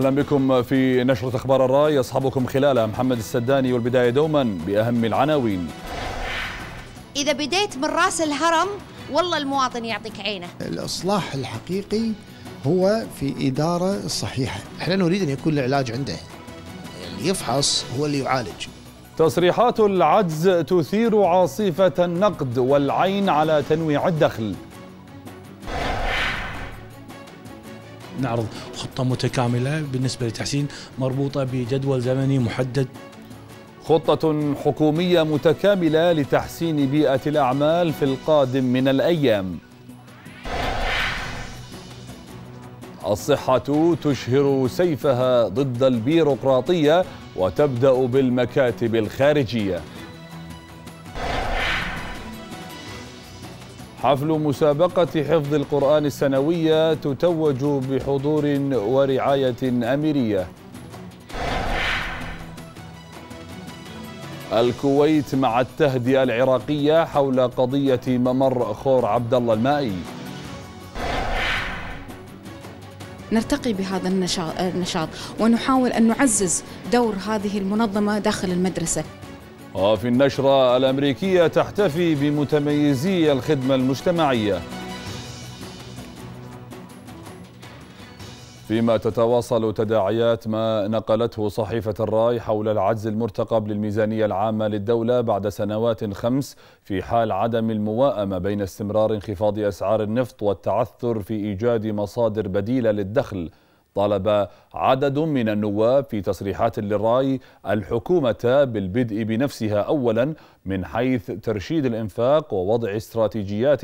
أهلا بكم في نشرة أخبار الرأي يصحبكم خلالها محمد السداني والبداية دوما بأهم العناوين إذا بديت من رأس الهرم والله المواطن يعطيك عينه الإصلاح الحقيقي هو في إدارة صحيحة احنا نريد أن يكون العلاج عنده اللي يفحص هو اللي يعالج تصريحات العجز تثير عاصفة النقد والعين على تنويع الدخل نعرض خطة متكاملة بالنسبة لتحسين مربوطة بجدول زمني محدد خطة حكومية متكاملة لتحسين بيئة الأعمال في القادم من الأيام الصحة تشهر سيفها ضد البيروقراطية وتبدأ بالمكاتب الخارجية حفل مسابقة حفظ القرآن السنوية تتوج بحضور ورعاية أميرية الكويت مع التهدئة العراقية حول قضية ممر خور عبد الله المائي نرتقي بهذا النشاط ونحاول أن نعزز دور هذه المنظمة داخل المدرسة وفي النشرة الأمريكية تحتفي بمتميزي الخدمة المجتمعية فيما تتواصل تداعيات ما نقلته صحيفة الراي حول العجز المرتقب للميزانية العامة للدولة بعد سنوات خمس في حال عدم المواءمة بين استمرار انخفاض أسعار النفط والتعثر في إيجاد مصادر بديلة للدخل طالب عدد من النواب في تصريحات للراي الحكومة بالبدء بنفسها أولا من حيث ترشيد الإنفاق ووضع استراتيجيات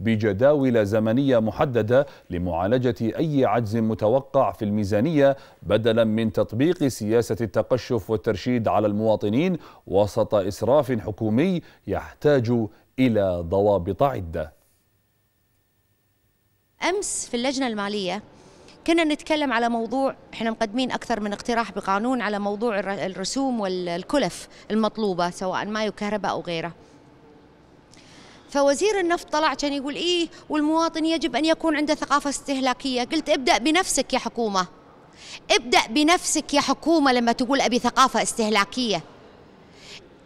بجداول زمنية محددة لمعالجة أي عجز متوقع في الميزانية بدلا من تطبيق سياسة التقشف والترشيد على المواطنين وسط إسراف حكومي يحتاج إلى ضوابط عدة أمس في اللجنة المالية كنا نتكلم على موضوع احنا مقدمين اكثر من اقتراح بقانون على موضوع الرسوم والكلف المطلوبه سواء ماي وكهرباء او غيره فوزير النفط طلع كان يقول ايه والمواطن يجب ان يكون عنده ثقافه استهلاكيه قلت ابدا بنفسك يا حكومه ابدا بنفسك يا حكومه لما تقول ابي ثقافه استهلاكيه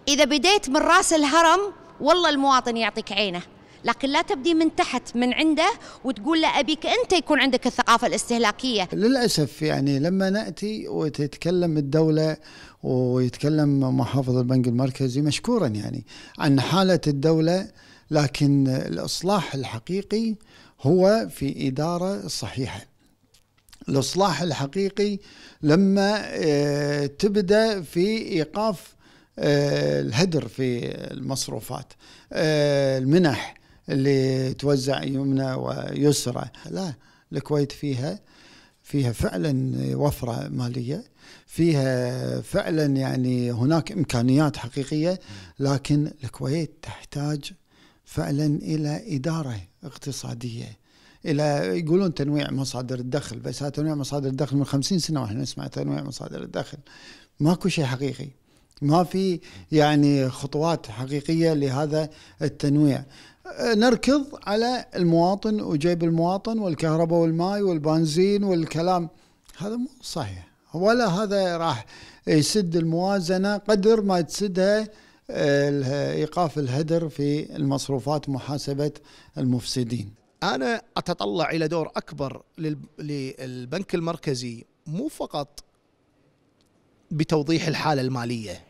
اذا بديت من راس الهرم والله المواطن يعطيك عينه لكن لا تبدي من تحت من عنده وتقول له أبيك أنت يكون عندك الثقافة الاستهلاكية للأسف يعني لما نأتي وتتكلم الدولة ويتكلم محافظ البنك المركزي مشكورا يعني عن حالة الدولة لكن الإصلاح الحقيقي هو في إدارة صحيحة الإصلاح الحقيقي لما آه، تبدأ في إيقاف آه، الهدر في المصروفات آه، المنح اللي توزع يمنى ويسرى لا الكويت فيها فيها فعلا وفره ماليه فيها فعلا يعني هناك امكانيات حقيقيه لكن الكويت تحتاج فعلا الى اداره اقتصاديه الى يقولون تنويع مصادر الدخل بس هذا تنويع مصادر الدخل من خمسين سنه واحنا نسمع تنويع مصادر الدخل ماكو شيء حقيقي ما في يعني خطوات حقيقيه لهذا التنويع آه، نركض على المواطن وجيب المواطن والكهرباء والماء والبنزين والكلام هذا مو صحيح ولا هذا راح يسد الموازنة قدر ما تسدها آه، إيقاف الهدر في المصروفات محاسبة المفسدين أنا أتطلع إلى دور أكبر للبنك المركزي مو فقط بتوضيح الحالة المالية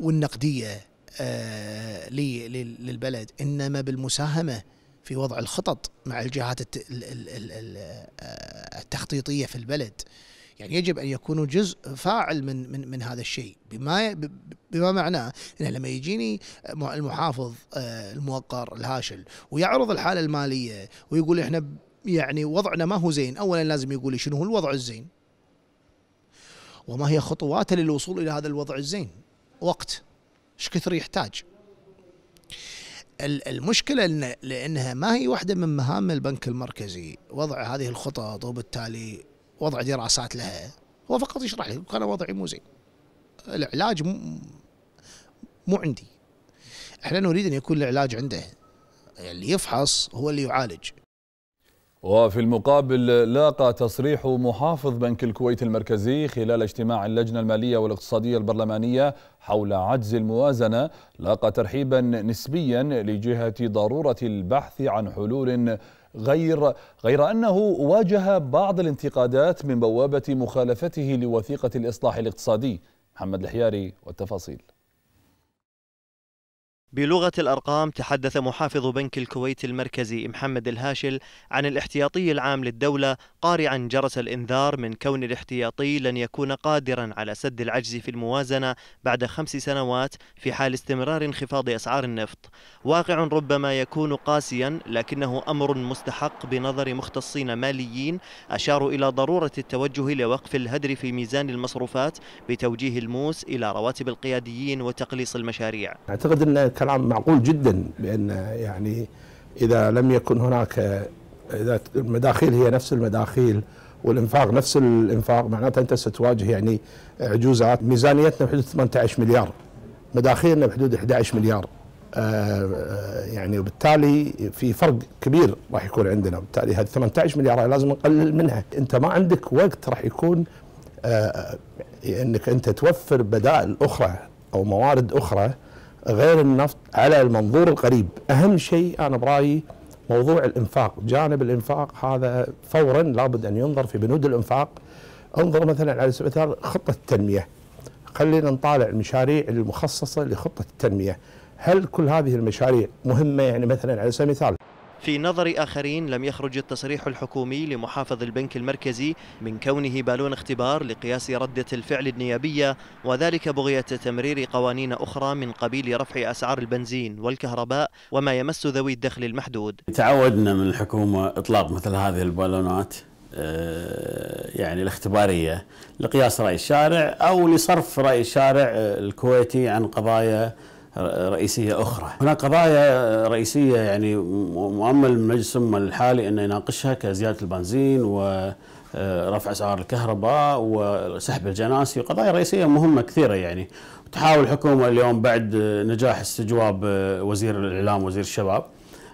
والنقدية آه، للبلد انما بالمساهمه في وضع الخطط مع الجهات آه، التخطيطيه في البلد يعني يجب ان يكونوا جزء فاعل من من, من هذا الشيء بما بما معناه انه لما يجيني المحافظ آه، الموقر الهاشل ويعرض الحاله الماليه ويقول احنا يعني وضعنا ما هو زين اولا لازم يقول لي شنو هو الوضع الزين وما هي خطواته للوصول الى هذا الوضع الزين وقت ايش كثر يحتاج المشكلة إن لأنها ما هي واحدة من مهام البنك المركزي وضع هذه الخطط وبالتالي وضع دراسات لها هو فقط يشرح لك أنا وضعي مو زين العلاج مو عندي احنا نريد أن يكون العلاج عنده اللي يفحص هو اللي يعالج وفي المقابل لاقى تصريح محافظ بنك الكويت المركزي خلال اجتماع اللجنة المالية والاقتصادية البرلمانية حول عجز الموازنة لاقى ترحيبا نسبيا لجهة ضرورة البحث عن حلول غير غير انه واجه بعض الانتقادات من بوابه مخالفته لوثيقه الاصلاح الاقتصادي محمد الحياري والتفاصيل بلغة الأرقام تحدث محافظ بنك الكويت المركزي محمد الهاشل عن الاحتياطي العام للدولة قارعا جرس الإنذار من كون الاحتياطي لن يكون قادرا على سد العجز في الموازنة بعد خمس سنوات في حال استمرار انخفاض أسعار النفط واقع ربما يكون قاسيا لكنه أمر مستحق بنظر مختصين ماليين أشاروا إلى ضرورة التوجه لوقف الهدر في ميزان المصروفات بتوجيه الموس إلى رواتب القياديين وتقليص المشاريع أعتقد أن كلام معقول جدا بأن يعني إذا لم يكن هناك إذا المداخيل هي نفس المداخيل والإنفاق نفس الإنفاق معناته أنت ستواجه يعني عجوزات ميزانيتنا بحدود 18 مليار مداخيلنا بحدود 11 مليار آه، آه، يعني وبالتالي في فرق كبير راح يكون عندنا وبالتالي هذه 18 مليار لازم نقلل منها انت ما عندك وقت راح يكون آه، انك انت توفر بدائل اخرى او موارد اخرى غير النفط على المنظور القريب أهم شيء أنا برأيي موضوع الإنفاق جانب الإنفاق هذا فورا لابد أن ينظر في بنود الإنفاق انظر مثلا على سبيل المثال خطة التنمية خلينا نطالع المشاريع المخصصة لخطة التنمية هل كل هذه المشاريع مهمة يعني مثلا على سبيل المثال في نظر آخرين لم يخرج التصريح الحكومي لمحافظ البنك المركزي من كونه بالون اختبار لقياس ردة الفعل النيابية وذلك بغية تمرير قوانين أخرى من قبيل رفع أسعار البنزين والكهرباء وما يمس ذوي الدخل المحدود تعودنا من الحكومة إطلاق مثل هذه البالونات آه، يعني الاختبارية لقياس رأي الشارع أو لصرف رأي الشارع آه، الكويتي عن قضايا رئيسيه اخرى. هناك قضايا آه، رئيسيه يعني مؤمل المجلس الحالي انه يناقشها كزياده البنزين و آه، رفع اسعار الكهرباء وسحب الجناسي قضايا رئيسيه مهمه كثيره يعني تحاول الحكومه اليوم بعد آه، نجاح استجواب وزير الاعلام وزير الشباب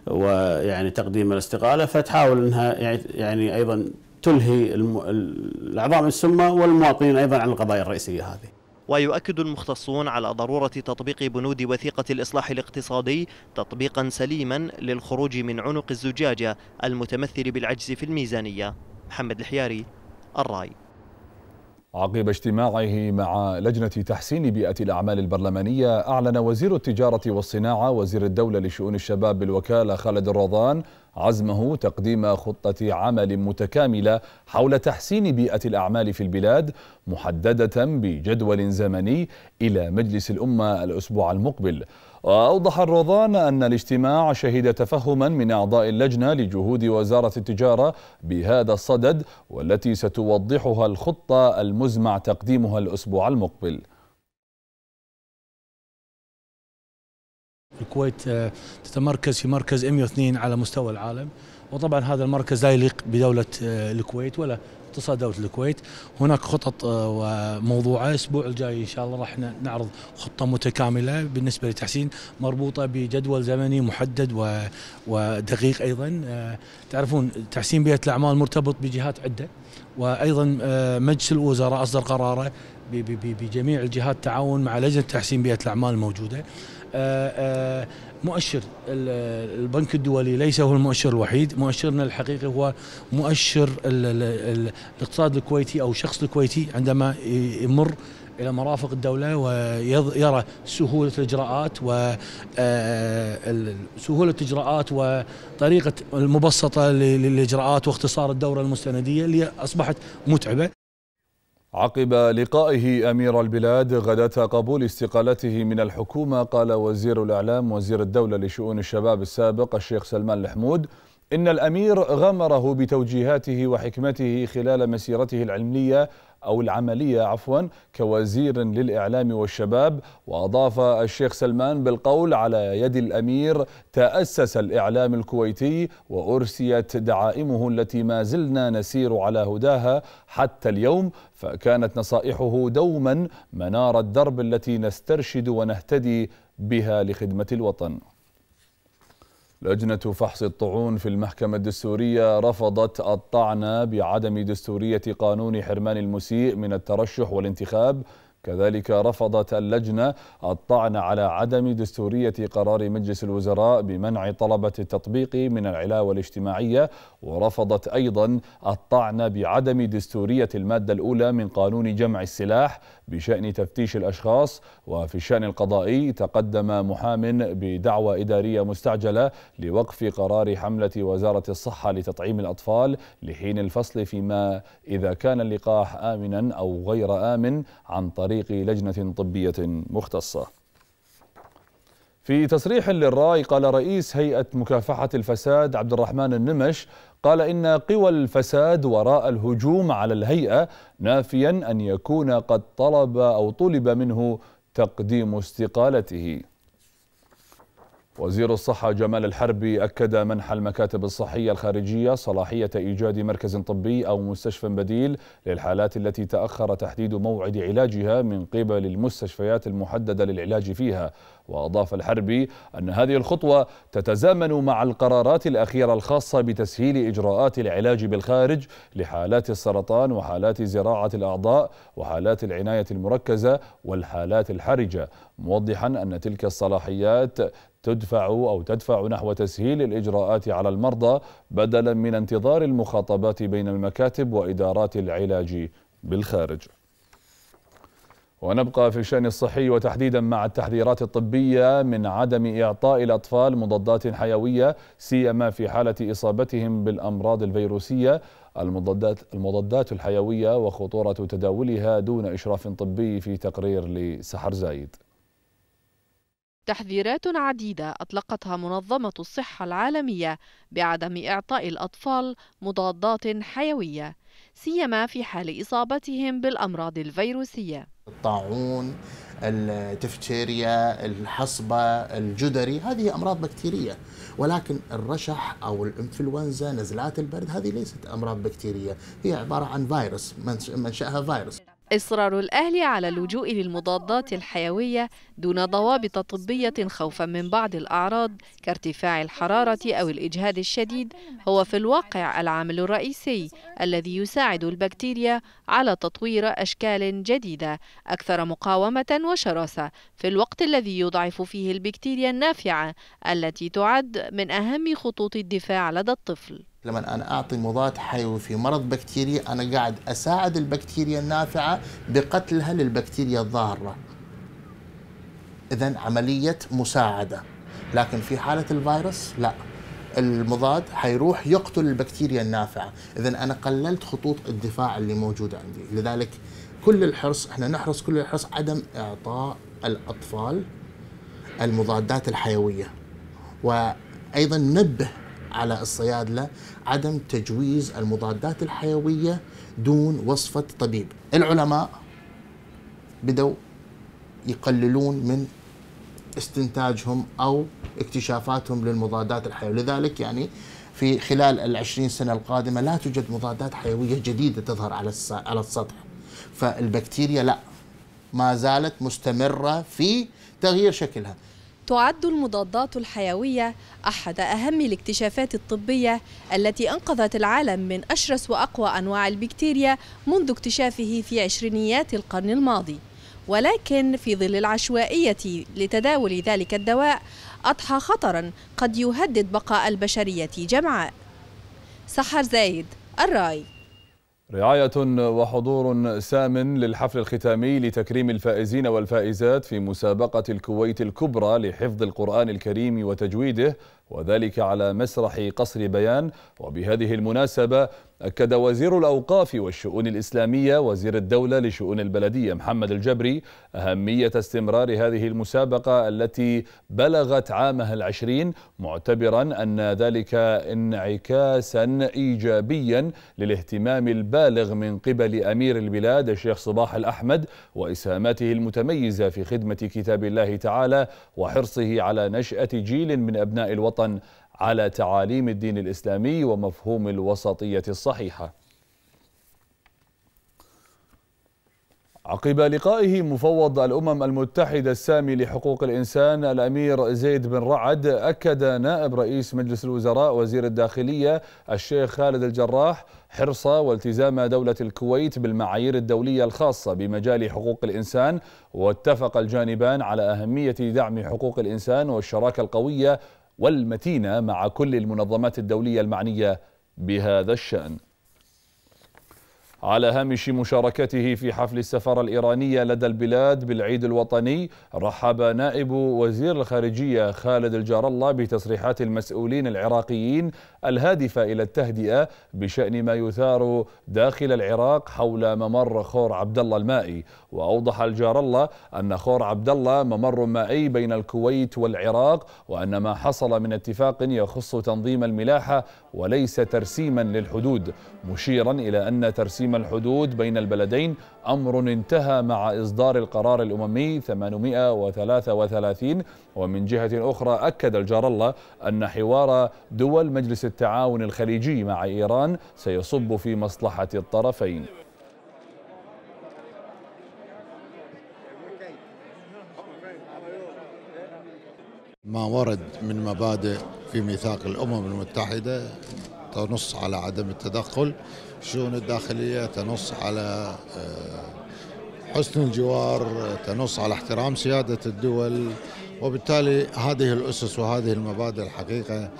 ويعني تقديم الاستقاله فتحاول انها يعني, يعني ايضا تلهي الاعضاء من السمه والمواطنين ايضا عن القضايا الرئيسيه هذه ويؤكد المختصون على ضرورة تطبيق بنود وثيقة الإصلاح الاقتصادي تطبيقا سليما للخروج من عنق الزجاجة المتمثل بالعجز في الميزانية محمد الحياري الرأي عقب اجتماعه مع لجنة تحسين بيئة الأعمال البرلمانية أعلن وزير التجارة والصناعة وزير الدولة لشؤون الشباب بالوكالة خالد الرضان عزمه تقديم خطة عمل متكاملة حول تحسين بيئة الأعمال في البلاد محددة بجدول زمني إلى مجلس الأمة الأسبوع المقبل وأوضح الروضان أن الاجتماع شهد تفهما من أعضاء اللجنة لجهود وزارة التجارة بهذا الصدد والتي ستوضحها الخطة المزمع تقديمها الأسبوع المقبل الكويت آه، تتمركز في مركز 102 على مستوى العالم وطبعا هذا المركز لا يليق بدولة آه، الكويت ولا اقتصاد دولة الكويت هناك خطط آه، وموضوعة الأسبوع الجاي إن شاء الله راح نعرض خطة متكاملة بالنسبة لتحسين مربوطة بجدول زمني محدد ودقيق أيضا آه، تعرفون تحسين بيئة الأعمال مرتبط بجهات عدة وايضا آه، مجلس الوزراء اصدر قراره بجميع الجهات تعاون مع لجنه تحسين بيئه الاعمال الموجوده مؤشر البنك الدولي ليس هو المؤشر الوحيد مؤشرنا الحقيقي هو مؤشر الاقتصاد الكويتي أو الشخص الكويتي عندما يمر الى مرافق الدوله ويرى سهوله الاجراءات و آه، سهوله الاجراءات وطريقه المبسطه للاجراءات واختصار الدوره المستنديه اللي اصبحت متعبه عقب لقائه أمير البلاد غداة قبول استقالته من الحكومة قال وزير الإعلام وزير الدولة لشؤون الشباب السابق الشيخ سلمان الحمود إن الأمير غمره بتوجيهاته وحكمته خلال مسيرته العلمية أو العملية عفوا كوزير للإعلام والشباب وأضاف الشيخ سلمان بالقول على يد الأمير تأسس الإعلام الكويتي وأرسيت دعائمه التي ما زلنا نسير على هداها حتى اليوم فكانت نصائحه دوما منار الدرب التي نسترشد ونهتدي بها لخدمة الوطن لجنة فحص الطعون في المحكمة الدستورية رفضت الطعن بعدم دستورية قانون حرمان المسيء من الترشح والانتخاب كذلك رفضت اللجنة الطعن على عدم دستورية قرار مجلس الوزراء بمنع طلبة التطبيق من العلاوة الاجتماعية ورفضت أيضا الطعن بعدم دستورية المادة الأولى من قانون جمع السلاح بشأن تفتيش الأشخاص وفي الشأن القضائي تقدم محام بدعوى إدارية مستعجلة لوقف قرار حملة وزارة الصحة لتطعيم الأطفال لحين الفصل فيما إذا كان اللقاح آمنا أو غير آمن عن طريق لجنة طبية مختصة في تصريح للراي قال رئيس هيئة مكافحة الفساد عبد الرحمن النمش قال إن قوى الفساد وراء الهجوم على الهيئة نافيا أن يكون قد طلب أو طلب منه تقديم استقالته وزير الصحة جمال الحربي أكد منح المكاتب الصحية الخارجية صلاحية إيجاد مركز طبي أو مستشفى بديل للحالات التي تأخر تحديد موعد علاجها من قبل المستشفيات المحددة للعلاج فيها وأضاف الحربي أن هذه الخطوة تتزامن مع القرارات الأخيرة الخاصة بتسهيل إجراءات العلاج بالخارج لحالات السرطان وحالات زراعة الأعضاء وحالات العناية المركزة والحالات الحرجة موضحا أن تلك الصلاحيات تدفع أو تدفع نحو تسهيل الإجراءات على المرضى بدلا من انتظار المخاطبات بين المكاتب وإدارات العلاج بالخارج ونبقى في الشأن الصحي وتحديدا مع التحذيرات الطبية من عدم إعطاء الأطفال مضادات حيوية سيما في حالة إصابتهم بالأمراض الفيروسية المضادات, المضادات الحيوية وخطورة تداولها دون إشراف طبي في تقرير لسحر زايد تحذيرات عديدة أطلقتها منظمة الصحة العالمية بعدم إعطاء الأطفال مضادات حيوية سيما في حال إصابتهم بالأمراض الفيروسية الطاعون التفتيريا الحصبة الجدري هذه أمراض بكتيرية ولكن الرشح أو الإنفلونزا نزلات البرد هذه ليست أمراض بكتيرية هي عبارة عن فيروس منشأها فيروس إصرار الأهل على اللجوء للمضادات الحيوية دون ضوابط طبية خوفا من بعض الأعراض كارتفاع الحرارة أو الإجهاد الشديد هو في الواقع العامل الرئيسي الذي يساعد البكتيريا على تطوير أشكال جديدة أكثر مقاومة وشراسة في الوقت الذي يضعف فيه البكتيريا النافعة التي تعد من أهم خطوط الدفاع لدى الطفل لما أنا أعطي مضاد حيوي في مرض بكتيريا أنا قاعد أساعد البكتيريا النافعة بقتلها للبكتيريا الضارة إذا عملية مساعدة لكن في حالة الفيروس لا المضاد حيروح يقتل البكتيريا النافعة إذا أنا قللت خطوط الدفاع اللي موجودة عندي لذلك كل الحرص احنا نحرص كل الحرص عدم إعطاء الأطفال المضادات الحيوية وأيضا نبه على الصيادلة عدم تجويز المضادات الحيوية دون وصفة طبيب العلماء بدوا يقللون من استنتاجهم أو اكتشافاتهم للمضادات الحيوية لذلك يعني في خلال العشرين سنة القادمة لا توجد مضادات حيوية جديدة تظهر على على السطح فالبكتيريا لا ما زالت مستمرة في تغيير شكلها تعد المضادات الحيوية أحد أهم الاكتشافات الطبية التي أنقذت العالم من أشرس وأقوى أنواع البكتيريا منذ اكتشافه في عشرينيات القرن الماضي ولكن في ظل العشوائية لتداول ذلك الدواء أضحى خطرا قد يهدد بقاء البشرية جمعاء سحر زايد الراي رعاية وحضور سام للحفل الختامي لتكريم الفائزين والفائزات في مسابقة الكويت الكبرى لحفظ القرآن الكريم وتجويده وذلك على مسرح قصر بيان وبهذه المناسبة أكد وزير الأوقاف والشؤون الإسلامية وزير الدولة لشؤون البلدية محمد الجبري أهمية استمرار هذه المسابقة التي بلغت عامها العشرين معتبرا أن ذلك انعكاسا إيجابيا للاهتمام البالغ من قبل أمير البلاد الشيخ صباح الأحمد وإسهاماته المتميزة في خدمة كتاب الله تعالى وحرصه على نشأة جيل من أبناء الوطن على تعاليم الدين الإسلامي ومفهوم الوسطية الصحيحة عقب لقائه مفوض الأمم المتحدة السامي لحقوق الإنسان الأمير زيد بن رعد أكد نائب رئيس مجلس الوزراء وزير الداخلية الشيخ خالد الجراح حرص والتزام دولة الكويت بالمعايير الدولية الخاصة بمجال حقوق الإنسان واتفق الجانبان على أهمية دعم حقوق الإنسان والشراكة القوية والمتينة مع كل المنظمات الدولية المعنية بهذا الشأن على هامش مشاركته في حفل السفارة الإيرانية لدى البلاد بالعيد الوطني رحب نائب وزير الخارجية خالد الجار الله بتصريحات المسؤولين العراقيين الهادفة إلى التهدئة بشأن ما يثار داخل العراق حول ممر خور عبد الله المائي وأوضح الجار الله أن خور عبد الله ممر مائي بين الكويت والعراق وأن ما حصل من اتفاق يخص تنظيم الملاحة وليس ترسيما للحدود مشيرا إلى أن ترسيم تنظيم الحدود بين البلدين أمر انتهى مع إصدار القرار الأممي 833 ومن جهة أخرى أكد الجار الله أن حوار دول مجلس التعاون الخليجي مع إيران سيصب في مصلحة الطرفين ما ورد من مبادئ في ميثاق الامم المتحده تنص على عدم التدخل شؤون الداخلية تنص على آه، حسن الجوار تنص على احترام سيادة الدول وبالتالي هذه الأسس وهذه المبادئ الحقيقة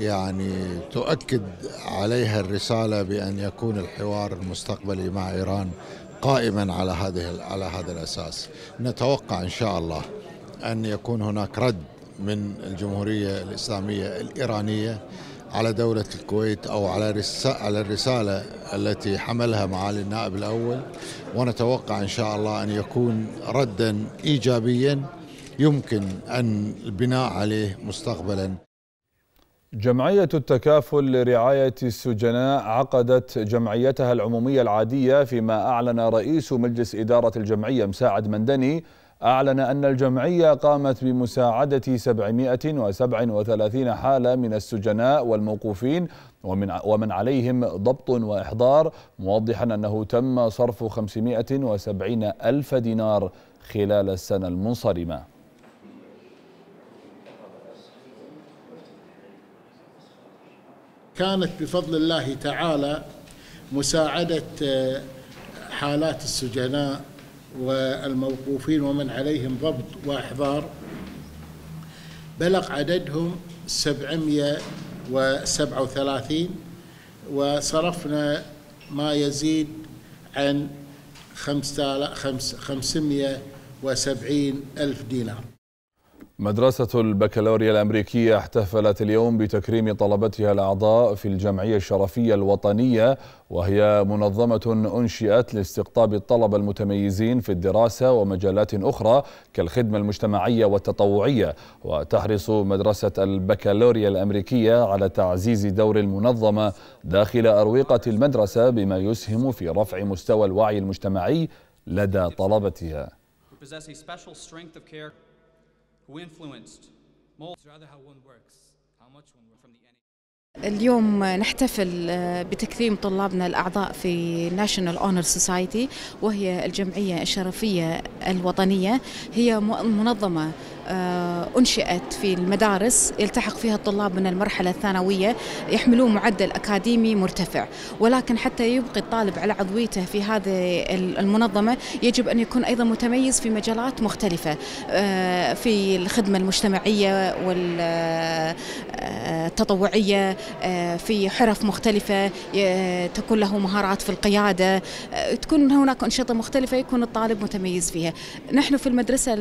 يعني تؤكد عليها الرسالة بأن يكون الحوار المستقبلي مع إيران قائما على هذه على هذا الأساس نتوقع إن شاء الله أن يكون هناك رد من الجمهورية الإسلامية الإيرانية على دولة الكويت أو على على الرسالة التي حملها معالي النائب الأول ونتوقع إن شاء الله أن يكون ردا إيجابيا يمكن أن البناء عليه مستقبلا جمعية التكافل لرعاية السجناء عقدت جمعيتها العمومية العادية فيما أعلن رئيس مجلس إدارة الجمعية مساعد مندني أعلن أن الجمعية قامت بمساعدة 737 حالة من السجناء والموقوفين ومن, ومن عليهم ضبط وإحضار موضحا أنه تم صرف 570 ألف دينار خلال السنة المنصرمة كانت بفضل الله تعالى مساعدة آه، حالات السجناء والموقوفين ومن عليهم ضبط وإحضار بلغ عددهم 737 وصرفنا ما يزيد عن 570 ألف دينار مدرسة البكالوريا الأمريكية احتفلت اليوم بتكريم طلبتها الأعضاء في الجمعية الشرفية الوطنية وهي منظمة أنشئت لاستقطاب الطلبة المتميزين في الدراسة ومجالات أخرى كالخدمة المجتمعية والتطوعية وتحرص مدرسة البكالوريا الأمريكية على تعزيز دور المنظمة داخل أروقة المدرسة بما يسهم في رفع مستوى الوعي المجتمعي لدى طلبتها. who influenced molds rather how one works, how much one works from the NA. اليوم نحتفل بتكريم طلابنا الأعضاء في National Honor Society وهي الجمعية الشرفية الوطنية هي منظمة آه، أنشئت في المدارس يلتحق فيها الطلاب من المرحلة الثانوية يحملون معدل أكاديمي مرتفع ولكن حتى يبقي الطالب على عضويته في هذه المنظمة يجب أن يكون أيضا متميز في مجالات مختلفة آه، في الخدمة المجتمعية والتطوعية آه، في حرف مختلفة تكون له مهارات في القيادة تكون هناك أنشطة مختلفة يكون الطالب متميز فيها نحن في المدرسة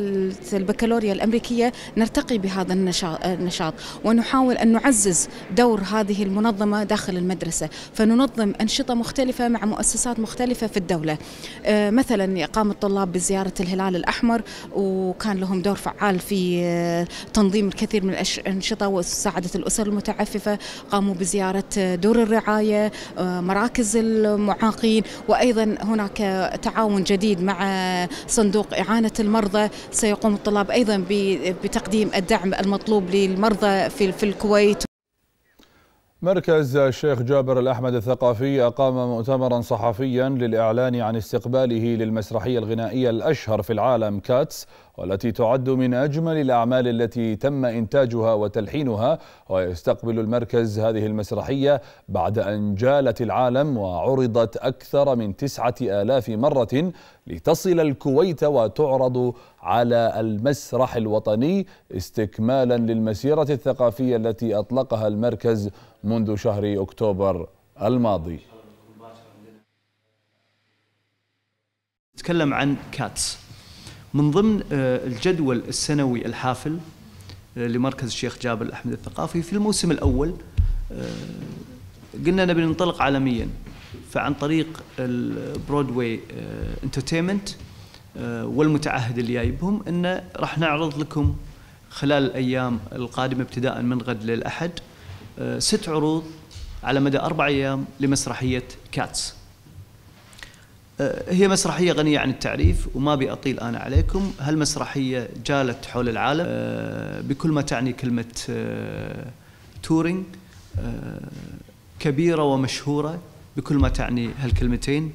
البكالوريا الأمريكية الملكية نرتقي بهذا آه، النشاط ونحاول أن نعزز دور هذه المنظمة داخل المدرسة فننظم أنشطة مختلفة مع مؤسسات مختلفة في الدولة آه، مثلا قام الطلاب بزيارة الهلال الأحمر وكان لهم دور فعال في آه، تنظيم الكثير من الأنشطة وساعدة الأسر المتعففة قاموا بزيارة دور الرعاية مراكز المعاقين وأيضا هناك تعاون جديد مع صندوق إعانة المرضى سيقوم الطلاب أيضا ب بتقديم الدعم المطلوب للمرضى في الكويت مركز الشيخ جابر الأحمد الثقافي أقام مؤتمرا صحفيا للإعلان عن استقباله للمسرحية الغنائية الأشهر في العالم كاتس والتي تعد من أجمل الأعمال التي تم إنتاجها وتلحينها ويستقبل المركز هذه المسرحية بعد أن جالت العالم وعرضت أكثر من تسعة آلاف مرة لتصل الكويت وتعرض على المسرح الوطني استكمالا للمسيرة الثقافية التي أطلقها المركز منذ شهر أكتوبر الماضي تكلم عن كاتس من ضمن آه، الجدول السنوي الحافل آه، لمركز الشيخ جابر الأحمد الثقافي في الموسم الأول آه، قلنا نبي ننطلق عالميا فعن طريق البرودواي انترتينمنت والمتعهد اللي جايبهم انه راح نعرض لكم خلال الايام القادمه ابتداء من غد للاحد ست عروض على مدى اربع ايام لمسرحيه كاتس آه، هي مسرحية غنية عن التعريف وما بأطيل أنا عليكم هالمسرحية جالت حول العالم آه، بكل ما تعني كلمة تورينج آه، كبيرة ومشهورة بكل ما تعني هالكلمتين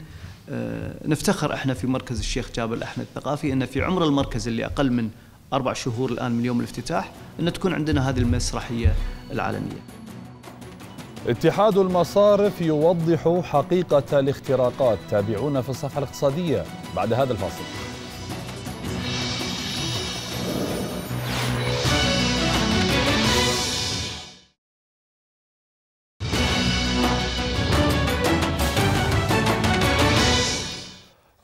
نفتخر احنا في مركز الشيخ جابر الأحمد الثقافي أن في عمر المركز اللي أقل من أربع شهور الآن من يوم الافتتاح أن تكون عندنا هذه المسرحية العالمية اتحاد المصارف يوضح حقيقة الاختراقات تابعونا في الصفحة الاقتصادية بعد هذا الفاصل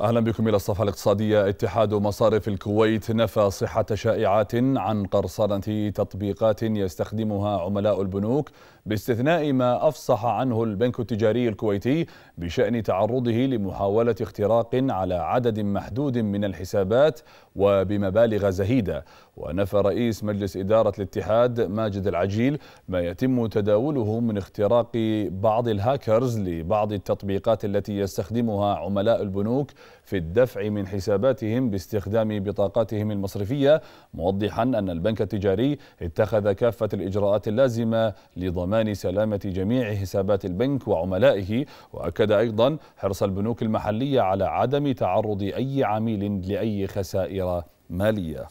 اهلا بكم الى الصفحه الاقتصاديه اتحاد مصارف الكويت نفى صحه شائعات عن قرصنه تطبيقات يستخدمها عملاء البنوك باستثناء ما أفصح عنه البنك التجاري الكويتي بشأن تعرضه لمحاولة اختراق على عدد محدود من الحسابات وبمبالغ زهيدة ونفى رئيس مجلس إدارة الاتحاد ماجد العجيل ما يتم تداوله من اختراق بعض الهاكرز لبعض التطبيقات التي يستخدمها عملاء البنوك في الدفع من حساباتهم باستخدام بطاقاتهم المصرفية موضحا أن البنك التجاري اتخذ كافة الإجراءات اللازمة لضمان ضمان سلامة جميع حسابات البنك وعملائه وأكد أيضا حرص البنوك المحلية على عدم تعرض أي عميل لأي خسائر مالية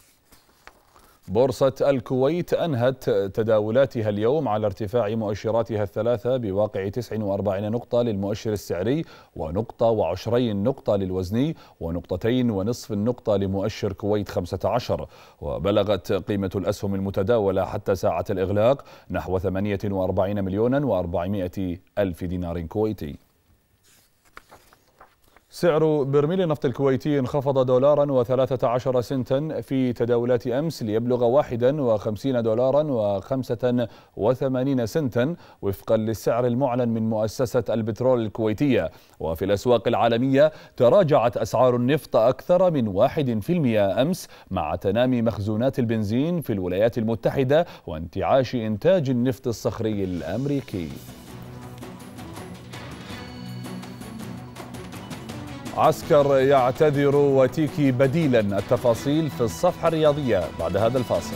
بورصة الكويت أنهت تداولاتها اليوم على ارتفاع مؤشراتها الثلاثة بواقع 49 نقطة للمؤشر السعري ونقطة وعشرين نقطة للوزني ونقطتين ونصف النقطة لمؤشر كويت 15 وبلغت قيمة الأسهم المتداولة حتى ساعة الإغلاق نحو 48 مليون و400 ألف دينار كويتي سعر برميل النفط الكويتي انخفض دولارا و13 سنتا في تداولات أمس ليبلغ 51 دولارا و85 سنتا وفقا للسعر المعلن من مؤسسة البترول الكويتية وفي الأسواق العالمية تراجعت أسعار النفط أكثر من 1% أمس مع تنامي مخزونات البنزين في الولايات المتحدة وانتعاش إنتاج النفط الصخري الأمريكي عسكر يعتذر وتيكي بديلا التفاصيل في الصفحة الرياضية بعد هذا الفاصل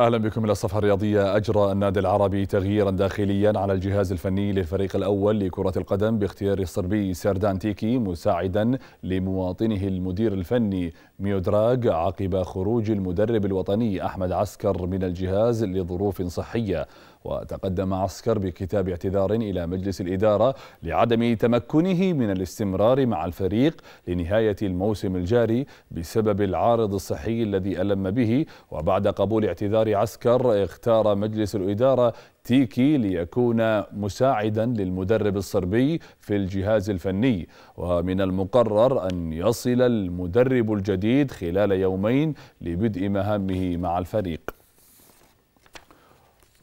اهلا بكم الى الصفحه الرياضيه اجرى النادي العربي تغييرا داخليا على الجهاز الفني للفريق الاول لكره القدم باختيار الصربي سردان تيكي مساعدا لمواطنه المدير الفني ميودراغ عقب خروج المدرب الوطني احمد عسكر من الجهاز لظروف صحيه وتقدم عسكر بكتاب اعتذار إلى مجلس الإدارة لعدم تمكنه من الاستمرار مع الفريق لنهاية الموسم الجاري بسبب العارض الصحي الذي ألم به وبعد قبول اعتذار عسكر اختار مجلس الإدارة تيكي ليكون مساعدا للمدرب الصربي في الجهاز الفني ومن المقرر أن يصل المدرب الجديد خلال يومين لبدء مهامه مع الفريق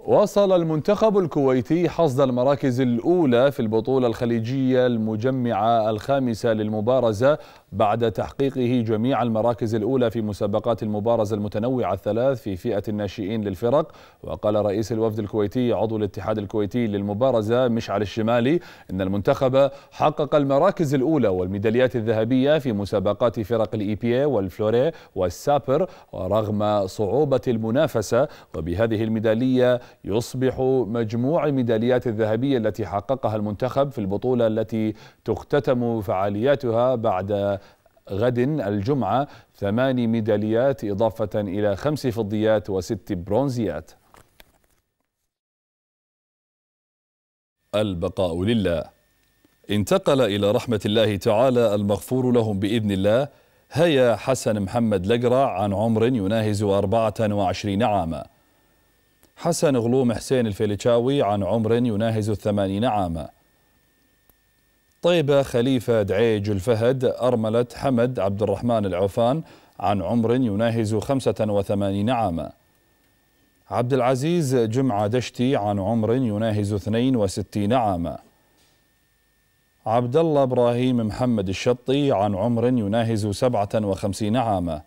وصل المنتخب الكويتي حصد المراكز الأولى في البطولة الخليجية المجمعة الخامسة للمبارزة بعد تحقيقه جميع المراكز الأولى في مسابقات المبارزة المتنوعة الثلاث في فئة الناشئين للفرق وقال رئيس الوفد الكويتي عضو الاتحاد الكويتي للمبارزة مشعل الشمالي إن المنتخب حقق المراكز الأولى والميداليات الذهبية في مسابقات فرق الإي بي e اي والفلوري والسابر ورغم صعوبة المنافسة وبهذه الميدالية يصبح مجموع الميداليات الذهبية التي حققها المنتخب في البطولة التي تختتم فعالياتها بعد غد الجمعة ثمان ميداليات إضافة إلى خمس فضيات وست برونزيات البقاء لله انتقل إلى رحمة الله تعالى المغفور لهم بإذن الله هيا حسن محمد لقرع عن عمر يناهز 24 عاما حسن غلوم حسين الفيلتشاوي عن عمر يناهز الثمانين عاما طيبة خليفة دعيج الفهد أرملة حمد عبد الرحمن العوفان عن عمر يناهز 85 عاما عبد العزيز جمعة دشتي عن عمر يناهز 62 عاما عبد الله إبراهيم محمد الشطي عن عمر يناهز 57 عاما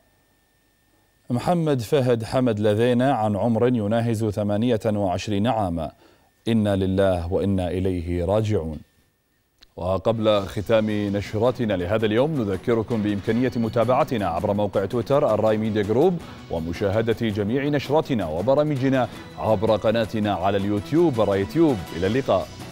محمد فهد حمد لذينا عن عمر يناهز 28 عاما إنا لله وإنا إليه راجعون وقبل ختام نشرتنا لهذا اليوم نذكركم بإمكانية متابعتنا عبر موقع تويتر الراي ميديا جروب ومشاهدة جميع نشرتنا وبرامجنا عبر قناتنا على اليوتيوب راي تيوب إلى اللقاء